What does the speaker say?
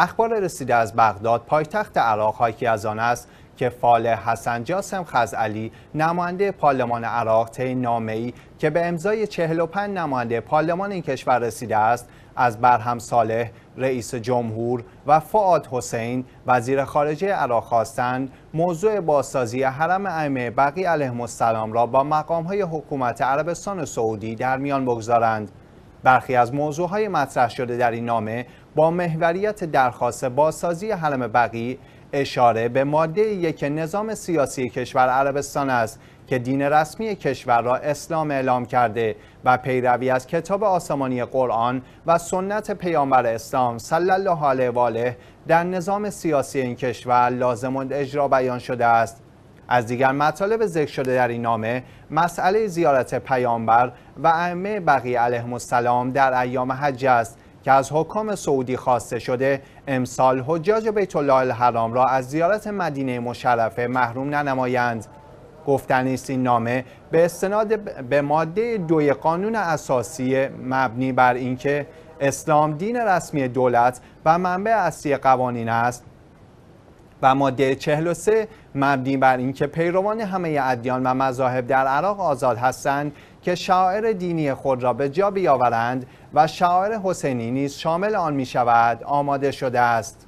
اخبار رسیده از بغداد پایتخت عراق حاکی از آن است که فال حسن جاسم خزعلی نماینده پارلمان عراق طی نامه‌ای که به امضای 45 نماینده پارلمان این کشور رسیده است از برهم صالح رئیس جمهور و فعاد حسین وزیر خارجه عراق خواستند موضوع بازسازی حرم ائمه بقی علیهم السلام را با های حکومت عربستان سعودی در میان بگذارند برخی از موضوعهای مطرح شده در این نامه با محوریت درخواست بازسازی حلم بقی اشاره به ماده یک نظام سیاسی کشور عربستان است که دین رسمی کشور را اسلام اعلام کرده و پیروی از کتاب آسمانی قرآن و سنت پیامبر اسلام صلی الله علیه و آله در نظام سیاسی این کشور لازم اجرا بیان شده است از دیگر مطالب ذکر شده در این نامه مسئله زیارت پیامبر و ائمه بقیه علیه السلام در ایام حج است که از حکام سعودی خواسته شده امسال حجاج بیت الله الحرام را از زیارت مدینه مشرفه محروم ننمایند گفتنی است این نامه به استناد به ماده دوی قانون اساسی مبنی بر اینکه اسلام دین رسمی دولت و منبع اصلی قوانین است و ماده 43 مبنی بر اینکه پیروان همه ادیان و مذاهب در عراق آزاد هستند که شاعر دینی خود را به جا بیاورند و شاعر حسینی نیز شامل آن می شود آماده شده است